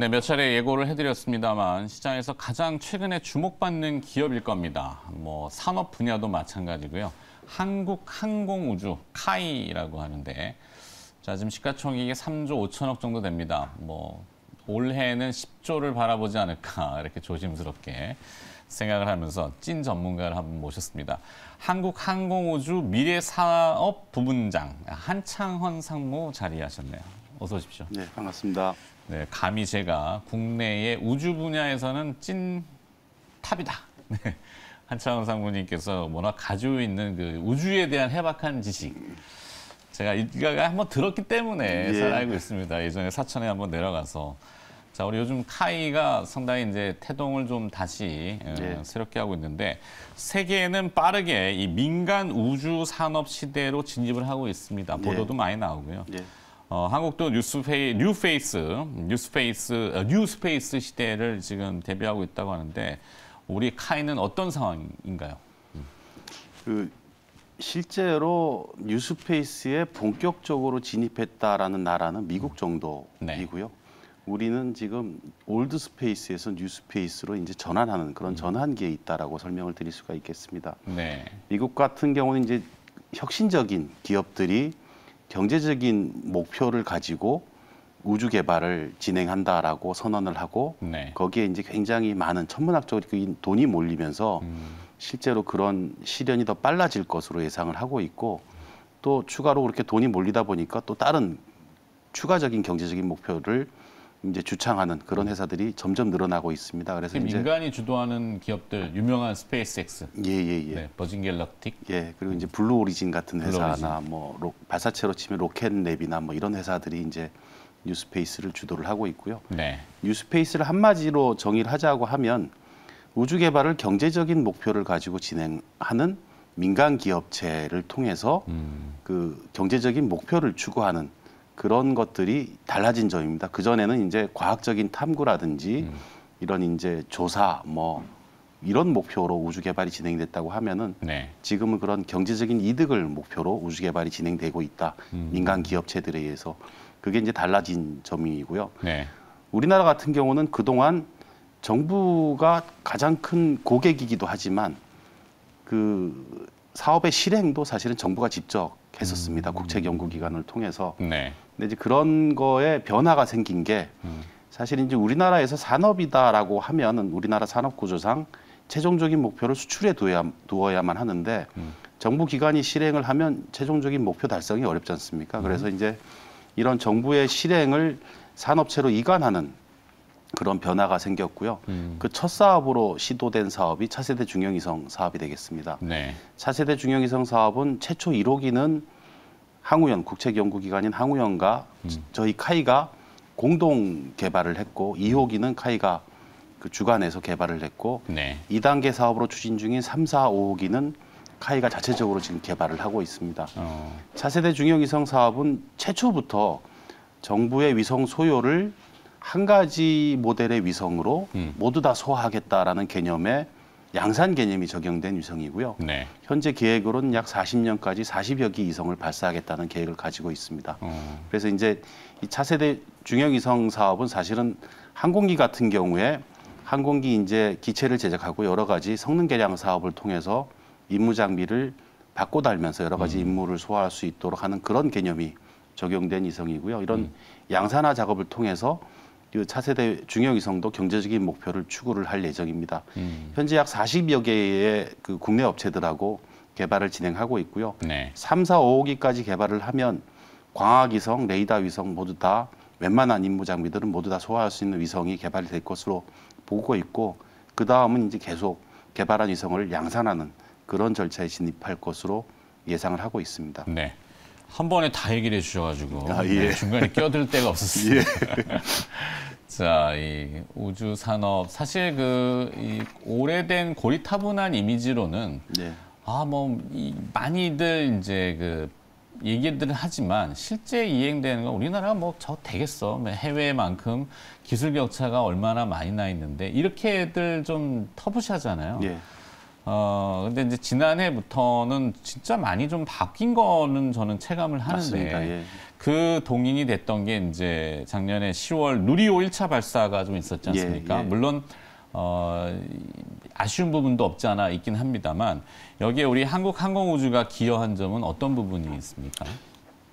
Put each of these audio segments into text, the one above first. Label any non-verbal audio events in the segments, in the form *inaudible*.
네, 몇 차례 예고를 해드렸습니다만 시장에서 가장 최근에 주목받는 기업일 겁니다. 뭐 산업 분야도 마찬가지고요. 한국항공우주 카이라고 하는데 자 지금 시가총액이 3조 5천억 정도 됩니다. 뭐 올해는 10조를 바라보지 않을까 *laughs* 이렇게 조심스럽게 생각을 하면서 찐 전문가를 한번 모셨습니다. 한국항공우주 미래사업 부문장 한창헌 상무 자리하셨네요. 어서 오십시오. 네, 반갑습니다. 네, 감히 제가 국내의 우주 분야에서는 찐 탑이다. *laughs* 네. 한창원 상무님께서 워낙 가지고 있는 그 우주에 대한 해박한 지식. 제가 이가 가 한번 들었기 때문에 예. 잘 알고 있습니다. 예전에 사천에 한번 내려가서. 자, 우리 요즘 카이가 상당히 이제 태동을 좀 다시 어, 예. 어, 새롭게 하고 있는데 세계는 빠르게 이 민간 우주 산업 시대로 진입을 하고 있습니다. 보도도 예. 많이 나오고요. 예. 어, 한국도 뉴스페이, 뉴페이스, 뉴스페이스, 어, 뉴스페이스 시대를 지금 대비하고 있다고 하는데 우리 카이는 어떤 상황인가요? 음. 그 실제로 뉴스페이스에 본격적으로 진입했다라는 나라는 미국 네. 정도이고요. 네. 우리는 지금 올드 스페이스에서 뉴스페이스로 이제 전환하는 그런 음. 전환기에 있다라고 설명을 드릴 수가 있겠습니다. 네. 미국 같은 경우는 이제 혁신적인 기업들이 경제적인 목표를 가지고 우주 개발을 진행한다라고 선언을 하고 네. 거기에 이제 굉장히 많은 천문학적인 돈이 몰리면서 음. 실제로 그런 실현이 더 빨라질 것으로 예상을 하고 있고 또 추가로 그렇게 돈이 몰리다 보니까 또 다른 추가적인 경제적인 목표를 이제 주창하는 그런 회사들이 점점 늘어나고 있습니다. 그래서 이제 민간이 주도하는 기업들 유명한 스페이스X, 예예예, 예. 네, 버진 갤럭틱, 예 그리고 이제 블루 오리진 같은 회사나 오리진. 뭐 로, 발사체로 치면 로켓랩이나 뭐 이런 회사들이 이제 뉴스페이스를 주도를 하고 있고요. 네. 뉴스페이스를 한마디로 정의를 하자고 하면 우주 개발을 경제적인 목표를 가지고 진행하는 민간 기업체를 통해서 음. 그 경제적인 목표를 추구하는 그런 것들이 달라진 점입니다. 그 전에는 이제 과학적인 탐구라든지 음. 이런 이제 조사 뭐 이런 목표로 우주 개발이 진행됐다고 하면은 네. 지금은 그런 경제적인 이득을 목표로 우주 개발이 진행되고 있다. 음. 민간 기업체들에 의해서 그게 이제 달라진 점이고요. 네. 우리나라 같은 경우는 그동안 정부가 가장 큰 고객이기도 하지만 그 사업의 실행도 사실은 정부가 직접 했었습니다. 음. 국책연구기관을 통해서. 네. 근데 이제 그런 거에 변화가 생긴 게 음. 사실 이제 우리나라에서 산업이다라고 하면은 우리나라 산업 구조상 최종적인 목표를 수출에 두어야, 두어야만 하는데 음. 정부 기관이 실행을 하면 최종적인 목표 달성이 어렵지 않습니까? 음. 그래서 이제 이런 정부의 실행을 산업체로 이관하는 그런 변화가 생겼고요. 음. 그첫 사업으로 시도된 사업이 차세대 중형위성 사업이 되겠습니다. 네. 차세대 중형위성 사업은 최초 1호기는 항우연 국책연구기관인 항우연과 음. 저희 카이가 공동 개발을 했고 2호기는 카이가 그 주관해서 개발을 했고 네. 2단계 사업으로 추진 중인 3, 4, 5호기는 카이가 자체적으로 지금 개발을 하고 있습니다. 어. 차세대 중형위성 사업은 최초부터 정부의 위성 소요를 한 가지 모델의 위성으로 음. 모두 다 소화하겠다라는 개념의 양산 개념이 적용된 위성이고요. 네. 현재 계획으로는 약 40년까지 40여 기 위성을 발사하겠다는 계획을 가지고 있습니다. 음. 그래서 이제 이 차세대 중형 위성 사업은 사실은 항공기 같은 경우에 항공기 이제 기체를 제작하고 여러 가지 성능 개량 사업을 통해서 임무 장비를 바꿔 달면서 여러 가지 음. 임무를 소화할 수 있도록 하는 그런 개념이 적용된 위성이고요. 이런 음. 양산화 작업을 통해서 차세대 중형위성도 경제적인 목표를 추구를 할 예정입니다. 음. 현재 약 40여 개의 그 국내 업체들하고 개발을 진행하고 있고요. 네. 3, 4, 5호기까지 개발을 하면 광학위성, 레이더 위성 모두 다 웬만한 임무 장비들은 모두 다 소화할 수 있는 위성이 개발이 될 것으로 보고 있고 그 다음은 이제 계속 개발한 위성을 양산하는 그런 절차에 진입할 것으로 예상을 하고 있습니다. 네. 한 번에 다 얘기를 해주셔가지고 아, 예. 네, 중간에 껴들 데가 없었니다 예. 자, 이 우주 산업 사실 그이 오래된 고리타분한 이미지로는 네. 아뭐 많이들 이제 그 얘기들은 하지만 실제 이행되는 건 우리나라가 뭐 저 되겠어 뭐 해외만큼 기술 격차가 얼마나 많이 나 있는데 이렇게들 좀 터부시하잖아요. 네. 어 근데 이제 지난해부터는 진짜 많이 좀 바뀐 거는 저는 체감을 하는데. 맞습니다. 예. 그 동인이 됐던 게 이제 작년에 10월 누리호 1차 발사가 좀 있었지 않습니까? 예, 예. 물론 어, 아쉬운 부분도 없지 않아 있긴 합니다만 여기에 우리 한국항공우주가 기여한 점은 어떤 부분이 있습니까?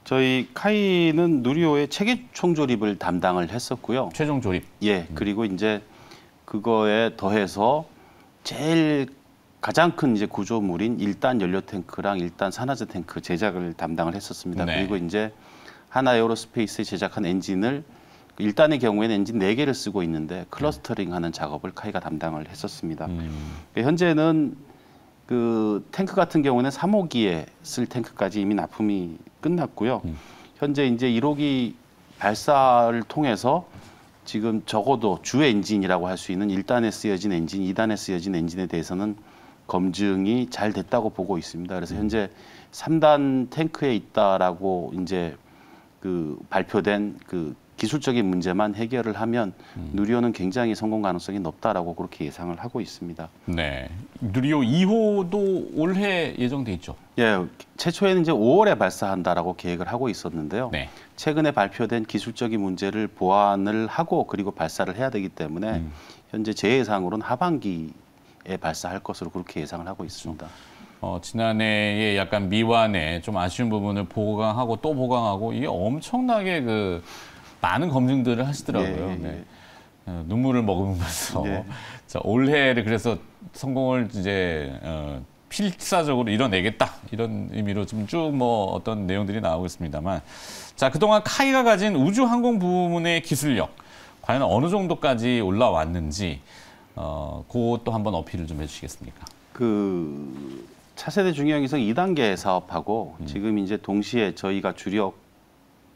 저희 카이는 누리호의 체계 총조립을 담당을 했었고요. 최종 조립. 예. 음. 그리고 이제 그거에 더해서 제일 가장 큰 이제 구조물인 일단 연료 탱크랑 일단 산화제 탱크 제작을 담당을 했었습니다. 네. 그리고 이제 하나 에어로스페이스 에 제작한 엔진을 일단의 경우에는 엔진 네개를 쓰고 있는데 클러스터링 하는 작업을 카이가 담당을 했었습니다. 음. 그러니까 현재는 그 탱크 같은 경우는 3호기에 쓸 탱크까지 이미 납품이 끝났고요. 음. 현재 이제 1호기 발사를 통해서 지금 적어도 주 엔진이라고 할 수 있는 1단에 쓰여진 엔진, 2단에 쓰여진 엔진에 대해서는 검증이 잘 됐다고 보고 있습니다. 그래서 음. 현재 3단 탱크에 있다라고 이제 그 발표된 그 기술적인 문제만 해결을 하면 음. 누리호는 굉장히 성공 가능성이 높다라고 그렇게 예상을 하고 있습니다. 네, 누리호 2호도 올해 예정돼 있죠. 예, 최초에는 이제 5월에 발사한다라고 계획을 하고 있었는데요. 네. 최근에 발표된 기술적인 문제를 보완을 하고 그리고 발사를 해야 되기 때문에 음. 현재 제 예상으로는 하반기에 발사할 것으로 그렇게 예상을 하고 있습니다. 그렇죠. 어, 지난해에 약간 미완에 좀 아쉬운 부분을 보강하고 또 보강하고 이게 엄청나게 그 많은 검증들을 하시더라고요. 예, 예, 예. 네. 어, 눈물을 머금면서 예. *laughs* 자, 올해를 그래서 성공을 이제 어, 필사적으로 이뤄내겠다 이런 의미로 좀 쭉 뭐 어떤 내용들이 나오고 있습니다만 자 그동안 카이가 가진 우주 항공 부문의 기술력 과연 어느 정도까지 올라왔는지 어, 그것도 한번 어필을 좀 해주시겠습니까? 그 차세대 중형위성 2단계 사업하고 음. 지금 이제 동시에 저희가 주력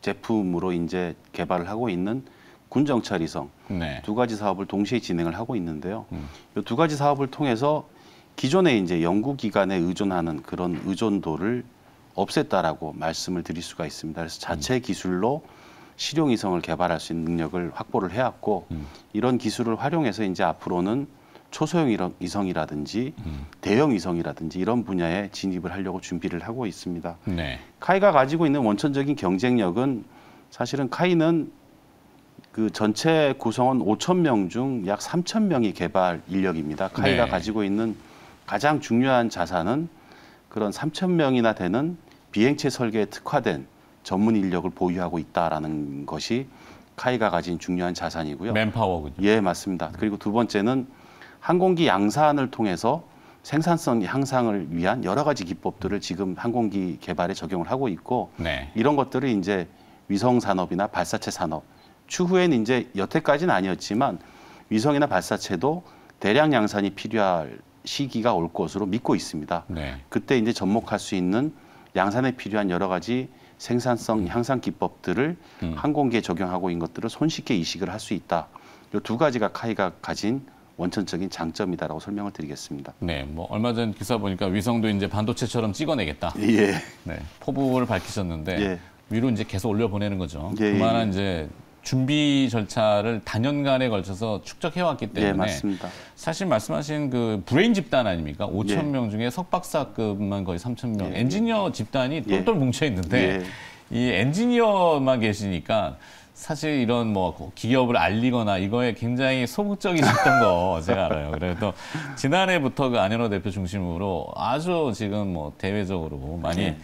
제품으로 이제 개발을 하고 있는 군정찰 위성 네. 두 가지 사업을 동시에 진행을 하고 있는데요. 음. 이두 가지 사업을 통해서 기존에 이제 연구기관에 의존하는 그런 의존도를 없앴다라고 말씀을 드릴 수가 있습니다. 그래서 음. 자체 기술로 실용 위성을 개발할 수 있는 능력을 확보를 해왔고 음. 이런 기술을 활용해서 이제 앞으로는 초소형 이성이라든지 음. 대형 이성이라든지 이런 분야에 진입을 하려고 준비를 하고 있습니다. 네. 카이가 가지고 있는 원천적인 경쟁력은 사실은 카이는 그 전체 구성원 5천 명 중 약 3천 명이 개발 인력입니다. 카이가 네. 가지고 있는 가장 중요한 자산은 그런 3천 명이나 되는 비행체 설계에 특화된 전문 인력을 보유하고 있다라는 것이 카이가 가진 중요한 자산이고요. 맨파워군요. 예, 맞습니다. 그리고 두 번째는 항공기 양산을 통해서 생산성 향상을 위한 여러 가지 기법들을 지금 항공기 개발에 적용을 하고 있고 네. 이런 것들을 이제 위성 산업이나 발사체 산업 추후엔 이제 여태까지는 아니었지만 위성이나 발사체도 대량 양산이 필요할 시기가 올 것으로 믿고 있습니다. 네. 그때 이제 접목할 수 있는 양산에 필요한 여러 가지 생산성 음. 향상 기법들을 음. 항공기에 적용하고 있는 것들을 손쉽게 이식을 할 수 있다. 이 두 가지가 카이가 가진 원천적인 장점이다라고 설명을 드리겠습니다. 네, 뭐 얼마 전 기사 보니까 위성도 이제 반도체처럼 찍어내겠다. 예. 네, 포부를 밝히셨는데 예. 위로 이제 계속 올려 보내는 거죠. 예, 예 그만한 예. 이제 준비 절차를 단연간에 걸쳐서 축적해왔기 예, 때문에 예, 사실 말씀하신 그 브레인 집단 아닙니까? 5천 예. 명 중에 석박사급만 거의 3천 명 예. 엔지니어 집단이 똘똘 뭉쳐 있는데 이 엔지니어만 계시니까 사실 이런 뭐 기업을 알리거나 이거에 굉장히 소극적이셨던 *laughs* 거 제가 알아요. 그래도 지난해부터 그 안현호 대표 중심으로 아주 지금 뭐 대외적으로 많이 예.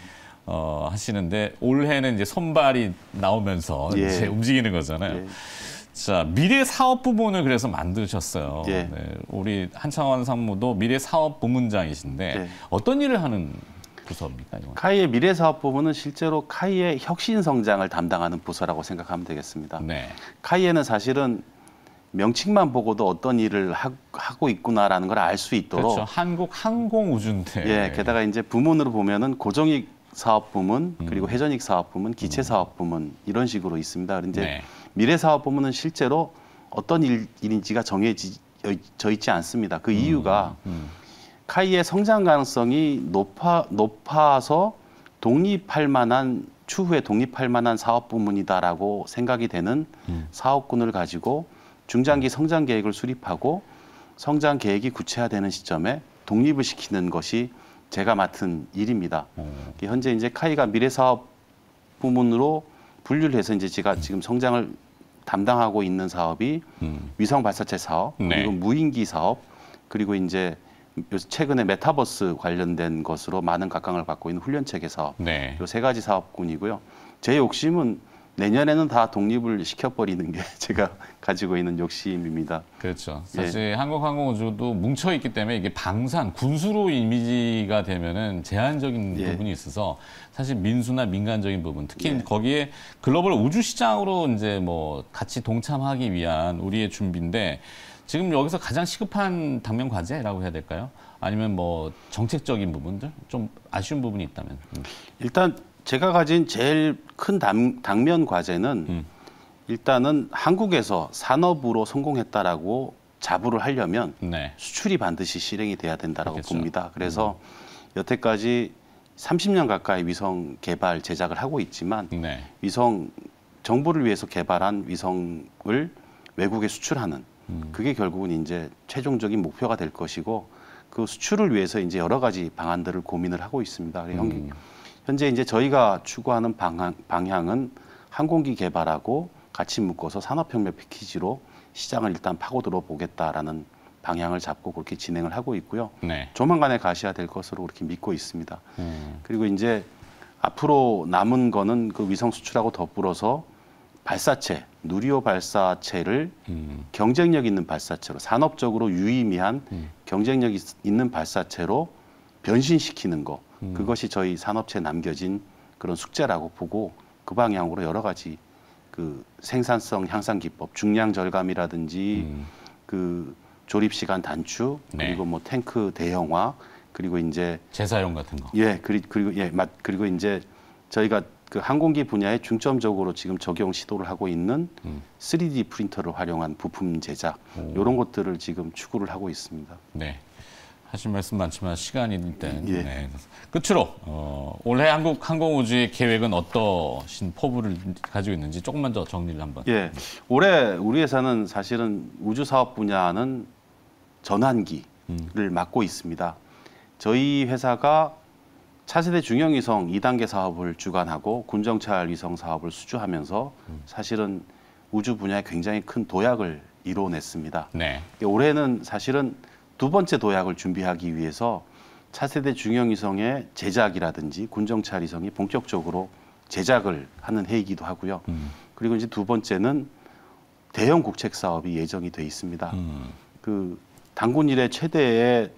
어, 하시는데 올해는 이제 선발이 나오면서 예. 이제 움직이는 거잖아요. 예. 자 미래 사업 부분을 그래서 만드셨어요. 예. 네, 우리 한창원 상무도 미래 사업 부문장이신데 네. 어떤 일을 하는 부서입니까? 이건? 카이의 미래 사업부문은 실제로 카이의 혁신 성장을 담당하는 부서라고 생각하면 되겠습니다. 네. 카이에는 사실은 명칭만 보고도 어떤 일을 하, 고 있구나라는 걸 알 수 있도록 그렇죠. 한국 항공우주인데 예, 게다가 이제 부문으로 보면은 고정익 사업 부문 음. 그리고 회전익 사업 부문, 기체 음. 사업 부문 이런 식으로 있습니다. 그런데 네. 미래 사업 부문은 실제로 어떤 일, 인지가 정해져 어, 있지 않습니다. 그 음. 이유가 음. 음. 카이의 성장 가능성이 높아 높아서 독립할 만한 추후에 독립할 만한 사업 부문이다라고 생각이 되는 음. 사업군을 가지고 중장기 성장 계획을 수립하고 성장 계획이 구체화되는 시점에 독립을 시키는 것이 제가 맡은 일입니다. 음. 현재 이제 카이가 미래 사업 부문으로 분류를 해서 이제 제가 음. 지금 성장을 담당하고 있는 사업이 음. 위성 발사체 사업, 네. 그리고 네. 무인기 사업, 그리고 이제 요새 최근에 메타버스 관련된 것으로 많은 각광을 받고 있는 훈련책에서 네. 요세 가지 사업군이고요. 제 욕심은 내년에는 다 독립을 시켜버리는 게 *laughs* 제가 가지고 있는 욕심입니다. 그렇죠. 예. 사실 예. 한국항공우주도 뭉쳐있기 때문에 이게 방산, 군수로 이미지가 되면은 제한적인 예. 부분이 있어서 사실 민수나 민간적인 부분, 특히 예. 거기에 글로벌 우주시장으로 이제 뭐 같이 동참하기 위한 우리의 준비인데 지금 여기서 가장 시급한 당면 과제라고 해야 될까요? 아니면 뭐 정책적인 부분들 좀 아쉬운 부분이 있다면 음. 일단 제가 가진 제일 큰 당, 당면 과제는 음. 일단은 한국에서 산업으로 성공했다라고 자부를 하려면 네. 수출이 반드시 실행이 돼야 된다라고 그렇겠죠. 봅니다. 그래서 음. 여태까지 30년 가까이 위성 개발 제작을 하고 있지만 네. 위성 정부를 위해서 개발한 위성을 외국에 수출하는 음. 그게 결국은 이제 최종적인 목표가 될 것이고 그 수출을 위해서 이제 여러 가지 방안들을 고민을 하고 있습니다. 음. 현재 이제 저희가 추구하는 방향, 방향은 항공기 개발하고 같이 묶어서 산업혁명 패키지로 시장을 일단 파고들어 보겠다라는 방향을 잡고 그렇게 진행을 하고 있고요. 네. 조만간에 가셔야 될 것으로 그렇게 믿고 있습니다. 음. 그리고 이제 앞으로 남은 거는 그 위성 수출하고 더불어서 발사체, 누리호 발사체를 음. 경쟁력 있는 발사체로 산업적으로 유의미한 음. 경쟁력 있는 발사체로 변신시키는 거 음. 그것이 저희 산업체에 남겨진 그런 숙제라고 보고 그 방향으로 여러 가지 그 생산성 향상 기법, 중량 절감이라든지 음. 그 조립 시간 단축 네. 그리고 뭐 탱크 대형화 그리고 이제 재사용 같은 거. 예, 그리, 그리고 예, 맞 그리고 이제 저희가 그 항공기 분야에 중점적으로 지금 적용 시도를 하고 있는 음. 3D 프린터를 활용한 부품 제작 오. 이런 것들을 지금 추구를 하고 있습니다. 네. 하신 말씀 많지만 시간이 일단 예. 네. 끝으로 어, 올해 한국 항공우주의 계획은 어떠신 포부를 가지고 있는지 조금만 더 정리를 한번. 예. 올해 우리 회사는 사실은 우주 사업 분야는 전환기를 음. 맡고 있습니다. 저희 회사가 차세대 중형위성 2단계 사업을 주관하고 군정찰 위성 사업을 수주하면서 음. 사실은 우주 분야에 굉장히 큰 도약을 이뤄냈습니다. 네. 예, 올해는 사실은 두 번째 도약을 준비하기 위해서 차세대 중형위성의 제작이라든지 군정찰 위성이 본격적으로 제작을 하는 해이기도 하고요. 음. 그리고 이제 두 번째는 대형 국책 사업이 예정이 돼 있습니다. 음. 그 당군 일의 최대의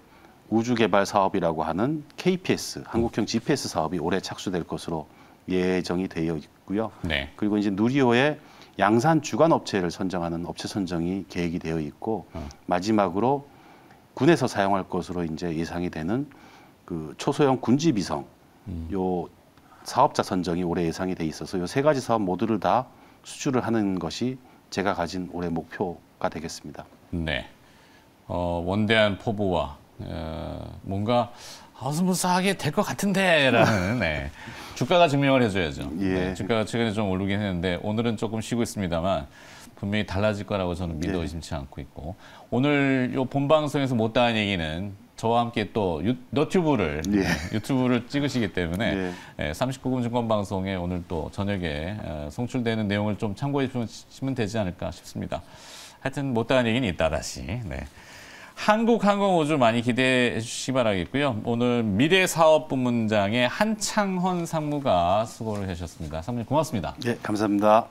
우주개발 사업이라고 하는 KPS, 한국형 GPS 사업이 올해 착수될 것으로 예정이 되어 있고요. 네. 그리고 이제 누리호의 양산 주관 업체를 선정하는 업체 선정이 계획이 되어 있고 음. 마지막으로 군에서 사용할 것으로 이제 예상이 되는 그 초소형 군지 비성 음. 요 사업자 선정이 올해 예상이 돼 있어서 요 세 가지 사업 모두를 다수출을 하는 것이 제가 가진 올해 목표가 되겠습니다. 네. 어, 원대한 포부와 예, 뭔가 어스무싸하게될 것 같은데라는 네. 네. 주가가 증명을 해줘야죠. 예. 네, 주가가 최근에 좀 오르긴 했는데 오늘은 조금 쉬고 있습니다만 분명히 달라질 거라고 저는 믿어 예. 의심치 않고 있고 오늘 요 본방송에서 못다한 얘기는 저와 함께 또 유, 너튜브를 예. 네, 유튜브를 찍으시기 때문에 예. 39금 예, 증권방송에 오늘 또 저녁에 어, 송출되는 내용을 좀 참고해 주시면 되지 않을까 싶습니다. 하여튼 못다한 얘기는 있다 다시. 네. 한국항공우주 많이 기대해 주시기 바라겠고요. 오늘 미래사업 부문장의 한창헌 상무가 수고를 해주셨습니다. 상무님 고맙습니다. 네, 감사합니다.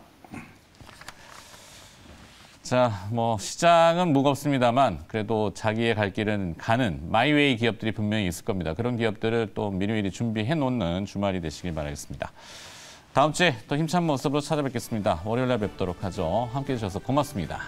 자, 뭐 시장은 무겁습니다만 그래도 자기의 갈 길은 가는 마이웨이 기업들이 분명히 있을 겁니다. 그런 기업들을 또 미리미리 준비해 놓는 주말이 되시길 바라겠습니다. 다음 주에 또 힘찬 모습으로 찾아뵙겠습니다. 월요일날 뵙도록 하죠. 함께해 주셔서 고맙습니다.